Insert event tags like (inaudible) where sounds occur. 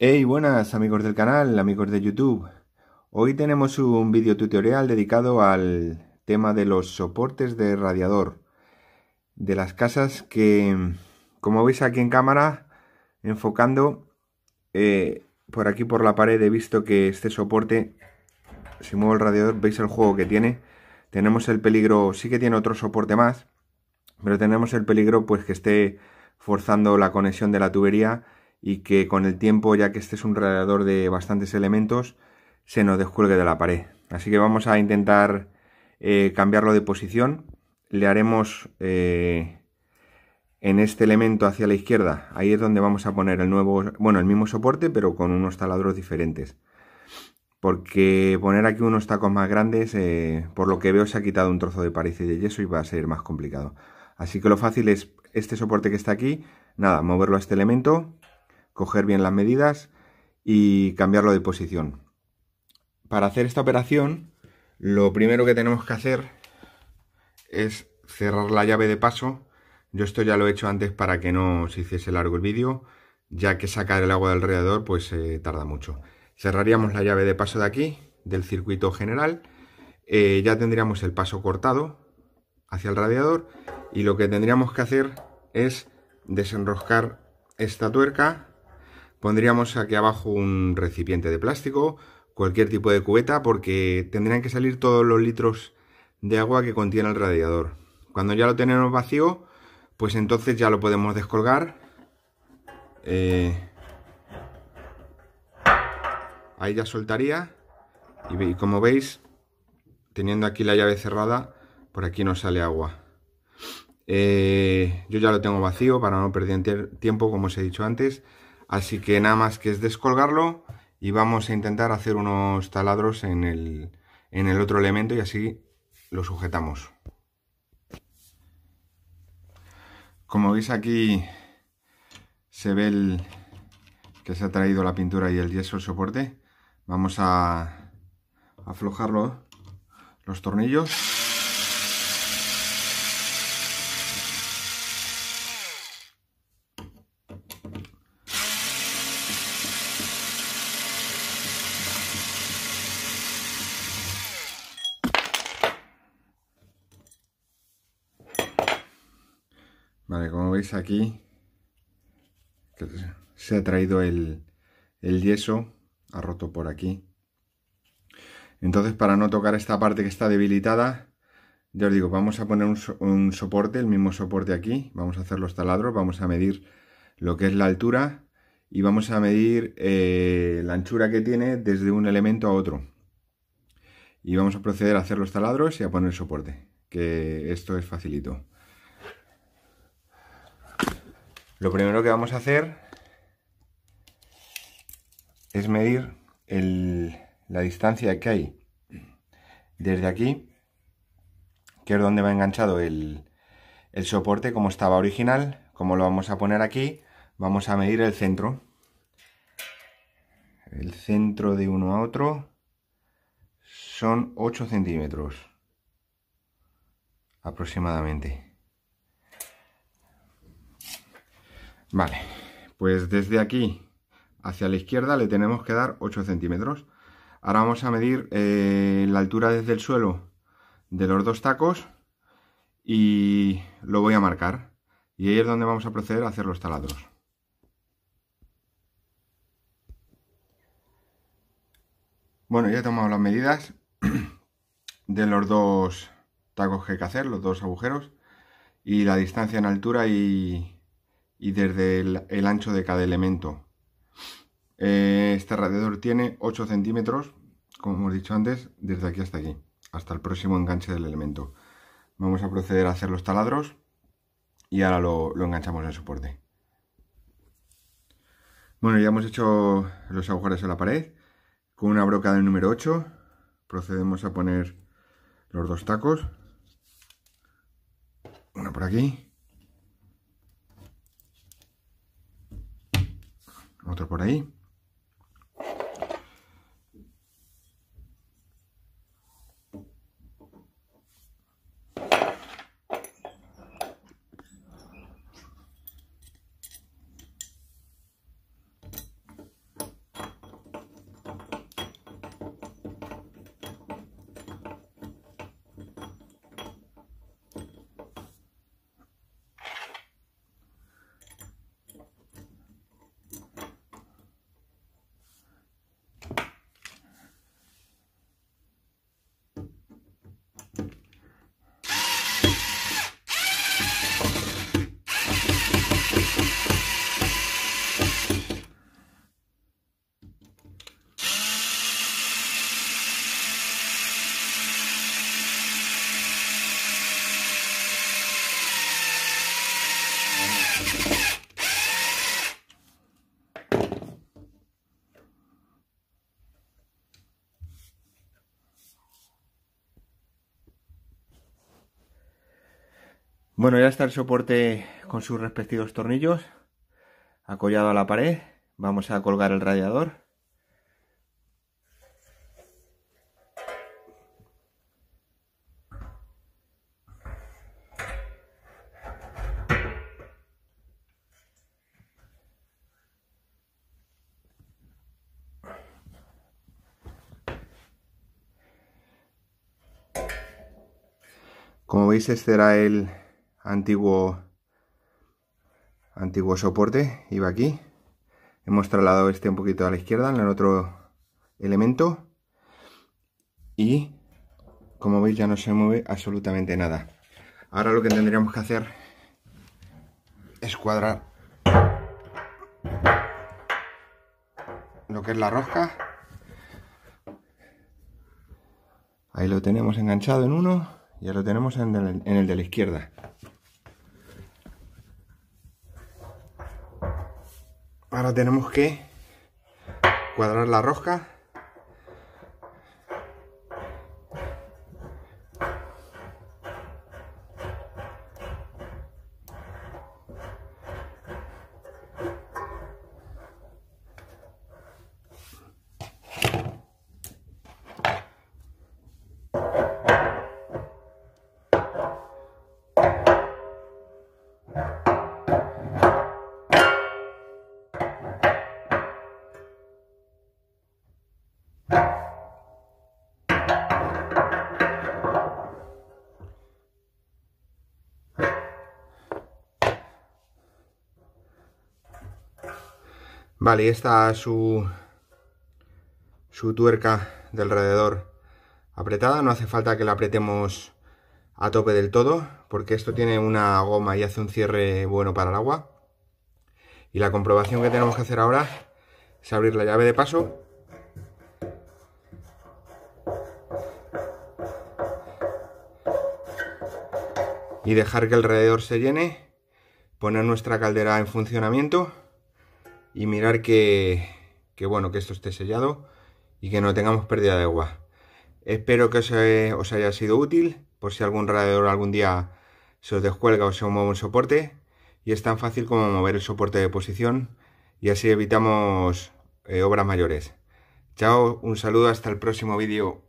Hey, buenas amigos del canal, amigos de YouTube. Hoy tenemos un vídeo tutorial dedicado al tema de los soportes de radiador de las casas que, como veis aquí en cámara, enfocando eh, por aquí por la pared he visto que este soporte, si muevo el radiador, veis el juego que tiene. Tenemos el peligro, sí que tiene otro soporte más, pero tenemos el peligro pues que esté forzando la conexión de la tubería y que con el tiempo, ya que este es un radiador de bastantes elementos, se nos descuelgue de la pared. Así que vamos a intentar eh, cambiarlo de posición. Le haremos eh, en este elemento hacia la izquierda. Ahí es donde vamos a poner el nuevo, bueno, el mismo soporte, pero con unos taladros diferentes. Porque poner aquí unos tacos más grandes, eh, por lo que veo, se ha quitado un trozo de pared y de yeso y va a ser más complicado. Así que lo fácil es este soporte que está aquí, nada, moverlo a este elemento coger bien las medidas y cambiarlo de posición. Para hacer esta operación, lo primero que tenemos que hacer es cerrar la llave de paso. Yo esto ya lo he hecho antes para que no se hiciese largo el vídeo, ya que sacar el agua del radiador pues eh, tarda mucho. Cerraríamos la llave de paso de aquí, del circuito general. Eh, ya tendríamos el paso cortado hacia el radiador y lo que tendríamos que hacer es desenroscar esta tuerca Pondríamos aquí abajo un recipiente de plástico, cualquier tipo de cubeta, porque tendrían que salir todos los litros de agua que contiene el radiador. Cuando ya lo tenemos vacío, pues entonces ya lo podemos descolgar. Eh, ahí ya soltaría. Y como veis, teniendo aquí la llave cerrada, por aquí no sale agua. Eh, yo ya lo tengo vacío para no perder tiempo, como os he dicho antes. Así que nada más que es descolgarlo y vamos a intentar hacer unos taladros en el, en el otro elemento y así lo sujetamos. Como veis aquí se ve el, que se ha traído la pintura y el yeso el soporte. Vamos a aflojar los tornillos. Vale, como veis aquí, se ha traído el, yeso, ha roto por aquí. Entonces, para no tocar esta parte que está debilitada, ya os digo, vamos a poner un, soporte, el mismo soporte aquí, vamos a hacer los taladros, vamos a medir lo que es la altura y vamos a medir eh, la anchura que tiene desde un elemento a otro. Y vamos a proceder a hacer los taladros y a poner el soporte, que esto es facilito. Lo primero que vamos a hacer es medir la distancia que hay desde aquí, que es donde va enganchado el, el soporte como estaba original, como lo vamos a poner aquí, vamos a medir el centro. El centro de uno a otro son 8 centímetros aproximadamente. Vale, pues desde aquí hacia la izquierda le tenemos que dar 8 centímetros. Ahora vamos a medir eh, la altura desde el suelo de los dos tacos y lo voy a marcar. Y ahí es donde vamos a proceder a hacer los taladros. Bueno, ya he tomado las medidas (clears throat) de los dos tacos que hay que hacer, los dos agujeros, y la distancia en altura y, y desde el, ancho de cada elemento. Eh, este radiador tiene 8 centímetros, como hemos dicho antes, desde aquí hasta aquí, hasta el próximo enganche del elemento. Vamos a proceder a hacer los taladros y ahora lo, enganchamos en el soporte. Bueno, ya hemos hecho los agujeros en la pared. Con una broca del número 8 procedemos a poner los dos tacos. Uno por aquí otro por ahí. Bueno, ya está el soporte con sus respectivos tornillos acollado a la pared. Vamos a colgar el radiador. Como veis, este era el, antiguo, antiguo soporte, iba aquí. Hemos trasladado este un poquito a la izquierda, en el otro elemento. Y como veis ya no se mueve absolutamente nada. Ahora lo que tendríamos que hacer es cuadrar lo que es la rosca. Ahí lo tenemos enganchado en uno, ya lo tenemos en el de la izquierda. ahora tenemos que cuadrar la rosca Vale, está su, su tuerca de alrededor apretada. No hace falta que la apretemos a tope del todo, porque esto tiene una goma y hace un cierre bueno para el agua. Y la comprobación que tenemos que hacer ahora es abrir la llave de paso y dejar que el alrededor se llene, poner nuestra caldera en funcionamiento y mirar que, que, bueno, que esto esté sellado y que no tengamos pérdida de agua. Espero que os, haya sido útil, por si algún radiador algún día se os descuelga o se mueve un soporte, y es tan fácil como mover el soporte de posición y así evitamos eh, obras mayores. Chao, un saludo, hasta el próximo vídeo.